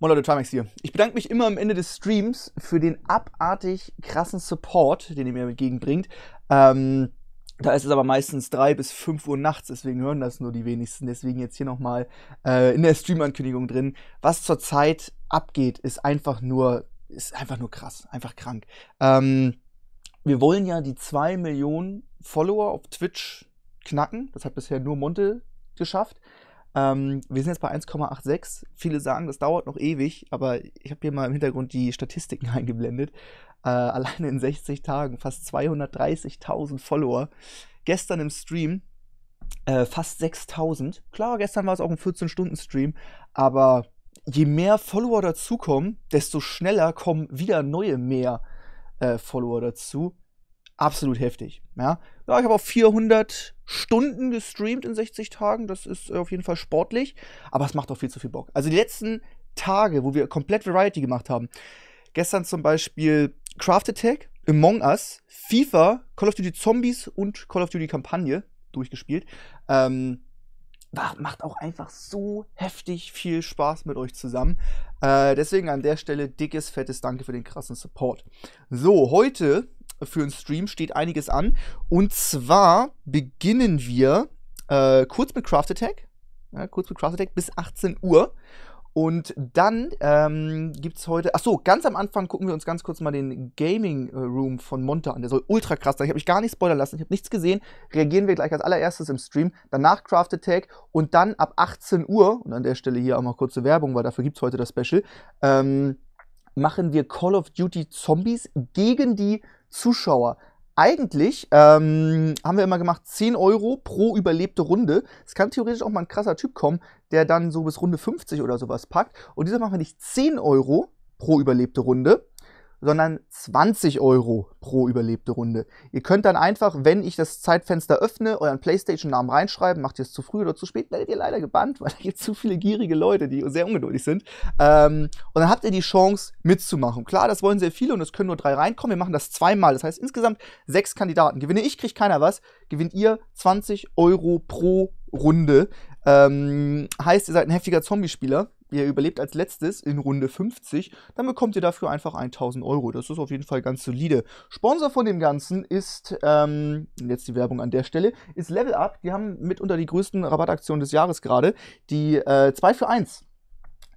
Moin Leute, Trimax hier. Ich bedanke mich immer am Ende des Streams für den abartig krassen Support, den ihr mir entgegenbringt. Ähm, da ist es aber meistens drei bis fünf Uhr nachts, deswegen hören das nur die wenigsten. Deswegen jetzt hier nochmal äh, in der Stream-Ankündigung drin. Was zurzeit abgeht, ist einfach nur, ist einfach nur krass, einfach krank. Ähm, wir wollen ja die zwei Millionen Follower auf Twitch knacken. Das hat bisher nur Monte geschafft. Ähm, wir sind jetzt bei 1,86. Viele sagen, das dauert noch ewig, aber ich habe hier mal im Hintergrund die Statistiken eingeblendet. Äh, alleine in 60 Tagen fast 230.000 Follower. Gestern im Stream äh, fast 6.000. Klar, gestern war es auch ein 14-Stunden-Stream, aber je mehr Follower dazukommen, desto schneller kommen wieder neue mehr äh, Follower dazu absolut heftig. Ja, ja ich habe auch 400 Stunden gestreamt in 60 Tagen. Das ist äh, auf jeden Fall sportlich, aber es macht auch viel zu viel Bock. Also die letzten Tage, wo wir komplett Variety gemacht haben. Gestern zum Beispiel Craft Attack, Among Us, FIFA, Call of Duty Zombies und Call of Duty Kampagne durchgespielt. Ähm, macht auch einfach so heftig viel Spaß mit euch zusammen. Äh, deswegen an der Stelle dickes, fettes Danke für den krassen Support. So, heute für einen Stream steht einiges an. Und zwar beginnen wir äh, kurz mit Craft Attack. Ja, kurz mit Craft Attack bis 18 Uhr. Und dann ähm, gibt es heute, achso, ganz am Anfang gucken wir uns ganz kurz mal den Gaming Room von Monta an. Der soll ultra krass sein. Ich habe mich gar nicht spoilern lassen, ich habe nichts gesehen. Reagieren wir gleich als allererstes im Stream. Danach Craft Attack und dann ab 18 Uhr, und an der Stelle hier auch mal kurze Werbung, weil dafür gibt es heute das Special, ähm, machen wir Call of Duty Zombies gegen die Zuschauer. Eigentlich ähm, haben wir immer gemacht 10 Euro pro überlebte Runde. Es kann theoretisch auch mal ein krasser Typ kommen, der dann so bis Runde 50 oder sowas packt. Und dieser machen wir nicht 10 Euro pro überlebte Runde, sondern 20 Euro pro überlebte Runde. Ihr könnt dann einfach, wenn ich das Zeitfenster öffne, euren PlayStation-Namen reinschreiben. Macht ihr es zu früh oder zu spät, werdet ihr leider gebannt, weil da gibt zu viele gierige Leute, die sehr ungeduldig sind. Ähm, und dann habt ihr die Chance mitzumachen. Klar, das wollen sehr viele und es können nur drei reinkommen. Wir machen das zweimal. Das heißt insgesamt sechs Kandidaten. Gewinne ich, kriegt keiner was. Gewinnt ihr 20 Euro pro Runde. Ähm, heißt, ihr seid ein heftiger Zombie-Spieler ihr überlebt als letztes in Runde 50, dann bekommt ihr dafür einfach 1000 Euro. Das ist auf jeden Fall ganz solide. Sponsor von dem Ganzen ist, ähm, jetzt die Werbung an der Stelle, ist Level Up. Die haben mitunter die größten Rabattaktionen des Jahres gerade. Die äh, 2 für 1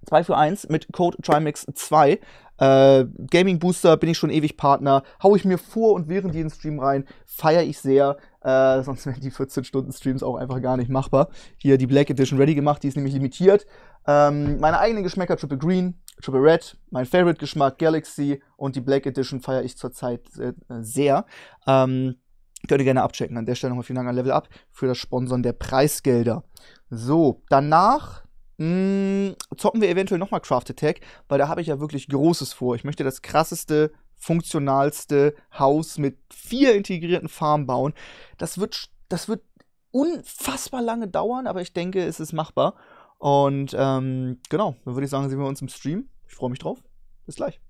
2 für 1 mit Code TriMax2. Äh, Gaming Booster bin ich schon ewig Partner. Hau ich mir vor und während jeden Stream rein. Feiere ich sehr. Äh, sonst wären die 14-Stunden-Streams auch einfach gar nicht machbar. Hier die Black Edition ready gemacht. Die ist nämlich limitiert. Ähm, meine eigenen Geschmäcker Triple Green, Triple Red, mein Favorite Geschmack Galaxy und die Black Edition feiere ich zurzeit äh, sehr. Ähm, könnt ihr gerne abchecken. An der Stelle nochmal vielen Dank an Level Up für das Sponsoren der Preisgelder. So, danach mh, hm, zocken wir eventuell nochmal Craft Attack, weil da habe ich ja wirklich Großes vor. Ich möchte das krasseste, funktionalste Haus mit vier integrierten Farmen bauen. Das wird, das wird unfassbar lange dauern, aber ich denke, es ist machbar. Und ähm, genau, dann würde ich sagen, sehen wir uns im Stream. Ich freue mich drauf. Bis gleich.